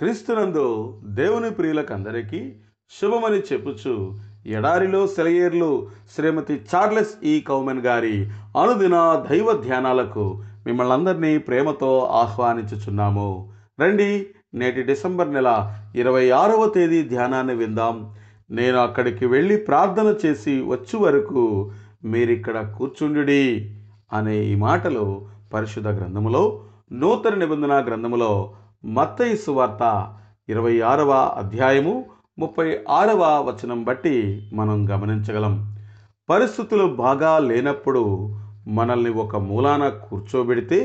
క్రీస్తునందు దేవుని ప్రియులకందరికీ శుభమని చెప్పుచు ఎడారిలో సెలయేర్లు శ్రీమతి చార్లెస్ ఈ కౌమెన్ గారి అనుదిన దైవ ధ్యానాలకు మిమ్మల్ని అందరినీ ప్రేమతో ఆహ్వానించుచున్నాము రండి నేటి డిసెంబర్ నెల ఇరవై ఆరవ తేదీ ధ్యానాన్ని విందాం నేను అక్కడికి వెళ్ళి ప్రార్థన చేసి వచ్చు వరకు మీరిక్కడ కూర్చుండుడి అనే ఈ మాటలు పరిశుద్ధ గ్రంథములో నూతన నిబంధన గ్రంథములో మత్తయి సువార్త ఇరవై ఆరవ అధ్యాయము ముప్పై ఆరవ వచనం బట్టి మనం గమనించగలం పరిస్థితులు బాగా లేనప్పుడు మనల్ని ఒక మూలాన కూర్చోబెడితే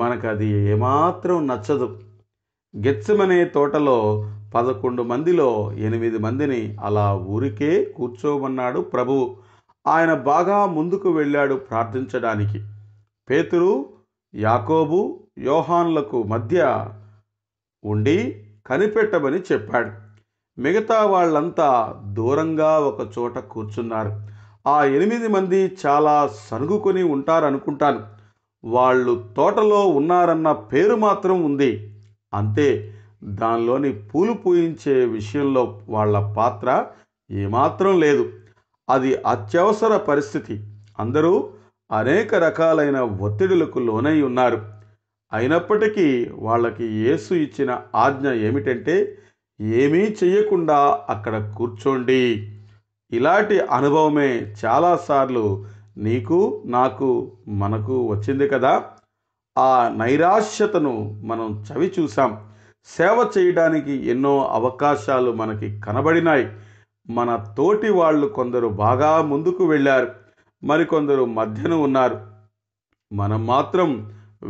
మనకు అది ఏమాత్రం నచ్చదు గెచ్చమనే తోటలో పదకొండు మందిలో ఎనిమిది మందిని అలా ఊరికే కూర్చోమన్నాడు ప్రభు ఆయన బాగా ముందుకు వెళ్ళాడు ప్రార్థించడానికి పేతురు యాకోబు యోహాన్లకు మధ్య ఉండి కనిపెట్టమని చెప్పాడు మిగతా వాళ్ళంతా దూరంగా ఒక చోట కూర్చున్నారు ఆ ఎనిమిది మంది చాలా సనుగుకొని ఉంటారనుకుంటాను వాళ్ళు తోటలో ఉన్నారన్న పేరు మాత్రం ఉంది అంతే దానిలోని పూలు పూయించే విషయంలో వాళ్ళ పాత్ర ఏమాత్రం లేదు అది అత్యవసర పరిస్థితి అందరూ అనేక రకాలైన ఒత్తిడులకు లోనై ఉన్నారు అయినప్పటికీ వాళ్ళకి యేసు ఇచ్చిన ఆజ్ఞ ఏమిటంటే ఏమీ చెయ్యకుండా అక్కడ కూర్చోండి ఇలాంటి అనుభవమే చాలాసార్లు నీకు నాకు మనకు వచ్చింది కదా ఆ నైరాశ్యతను మనం చవి చూసాం సేవ చేయడానికి ఎన్నో అవకాశాలు మనకి కనబడినాయి మన తోటి వాళ్ళు కొందరు బాగా ముందుకు వెళ్ళారు మరికొందరు మధ్యన ఉన్నారు మనం మాత్రం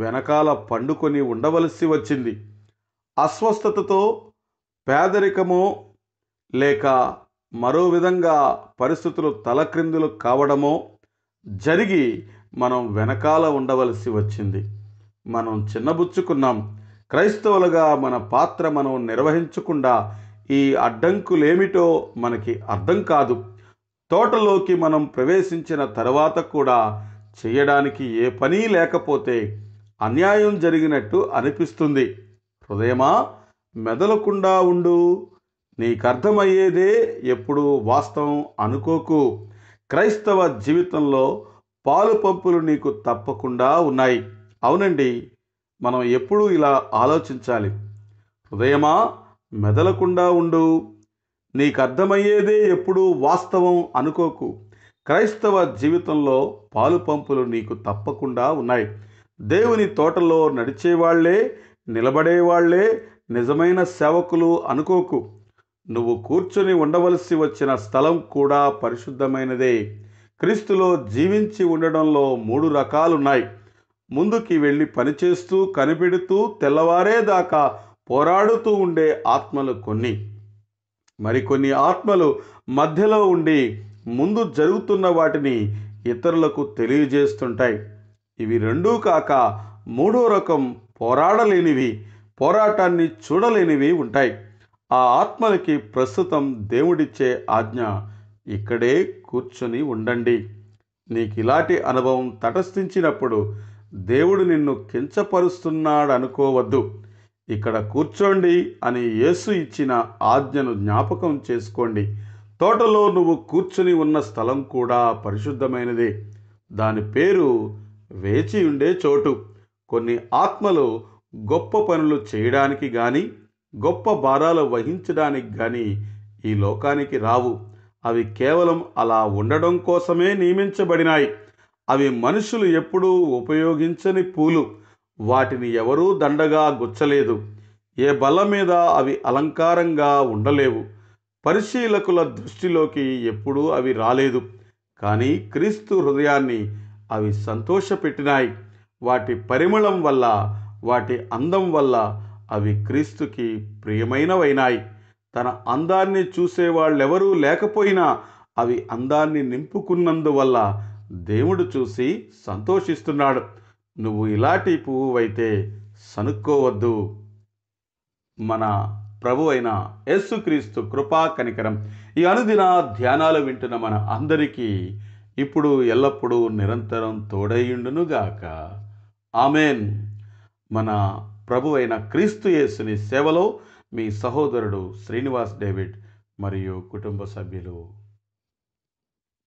వెనకాల పండుకొని ఉండవలసి వచ్చింది అస్వస్థతతో పేదరికమో లేక మరో విధంగా పరిస్థితులు తలక్రిందులు కావడమో జరిగి మనం వెనకాల ఉండవలసి వచ్చింది మనం చిన్నబుచ్చుకున్నాం క్రైస్తవులుగా మన పాత్ర మనం నిర్వహించకుండా ఈ అడ్డంకులేమిటో మనకి అర్థం కాదు తోటలోకి మనం ప్రవేశించిన తర్వాత కూడా చేయడానికి ఏ పని లేకపోతే అన్యాయం జరిగినట్టు అనిపిస్తుంది హృదయమా మెదలకుండా ఉండు నీకర్థమయ్యేదే ఎప్పుడు వాస్తవం అనుకోకు క్రైస్తవ జీవితంలో పాలు పంపులు నీకు తప్పకుండా ఉన్నాయి అవునండి మనం ఎప్పుడూ ఇలా ఆలోచించాలి హృదయమా మెదలకుండా ఉండు నీకు అర్థమయ్యేదే ఎప్పుడు వాస్తవం అనుకోకు క్రైస్తవ జీవితంలో పాలు పంపులు నీకు తప్పకుండా ఉన్నాయి దేవుని తోటలో నడిచేవాళ్లే నిలబడేవాళ్లే నిజమైన సేవకులు అనుకోకు నువ్వు కూర్చొని ఉండవలసి వచ్చిన స్థలం కూడా పరిశుద్ధమైనదే క్రీస్తులో జీవించి ఉండడంలో మూడు రకాలున్నాయి ముందుకి వెళ్ళి పనిచేస్తూ కనిపెడుతూ తెల్లవారేదాకా పోరాడుతూ ఉండే ఆత్మలు కొన్ని మరికొన్ని ఆత్మలు మధ్యలో ఉండి ముందు జరుగుతున్న వాటిని ఇతరులకు తెలియజేస్తుంటాయి ఇవి రెండూ కాక మూడో రకం పోరాడలేనివి పోరాటాన్ని చూడలేనివి ఉంటాయి ఆ ఆత్మలకి ప్రస్తుతం దేవుడిచ్చే ఆజ్ఞ ఇక్కడే కూర్చొని ఉండండి నీకు ఇలాంటి అనుభవం తటస్థించినప్పుడు దేవుడు నిన్ను కించపరుస్తున్నాడు అనుకోవద్దు ఇక్కడ కూర్చోండి అని యేసు ఇచ్చిన ఆజ్ఞను జ్ఞాపకం చేసుకోండి తోటలో నువ్వు కూర్చుని ఉన్న స్థలం కూడా పరిశుద్ధమైనదే దాని పేరు వేచి ఉండే చోటు కొన్ని ఆత్మలు గొప్ప పనులు చేయడానికి కానీ గొప్ప భారాలు వహించడానికి కానీ ఈ లోకానికి రావు అవి కేవలం అలా ఉండడం కోసమే నియమించబడినాయి అవి మనుషులు ఎప్పుడూ ఉపయోగించని పూలు వాటిని ఎవరూ దండగా గుచ్చలేదు ఏ బల మీద అవి అలంకారంగా ఉండలేవు పరిశీలకుల దృష్టిలోకి ఎప్పుడూ అవి రాలేదు కానీ క్రీస్తు హృదయాన్ని అవి సంతోషపెట్టినాయి వాటి పరిమళం వల్ల వాటి అందం వల్ల అవి క్రీస్తుకి ప్రియమైనవైనాయి తన అందాన్ని చూసేవాళ్ళెవరూ లేకపోయినా అవి అందాన్ని నింపుకున్నందువల్ల దేవుడు చూసి సంతోషిస్తున్నాడు నువ్వు ఇలాంటి పువ్వువైతే సనుక్కోవద్దు మన ప్రభు అయిన యేసుక్రీస్తు కృపా కనికరం ఈ అనుదిన ధ్యానాలు వింటున్న మన అందరికీ ఇప్పుడు ఎల్లప్పుడూ నిరంతరం తోడైయుండునుగాక ఆమెన్ మన ప్రభు అయిన క్రీస్తు యేసుని సేవలో మీ సహోదరుడు శ్రీనివాస్ డేవిడ్ మరియు కుటుంబ సభ్యులు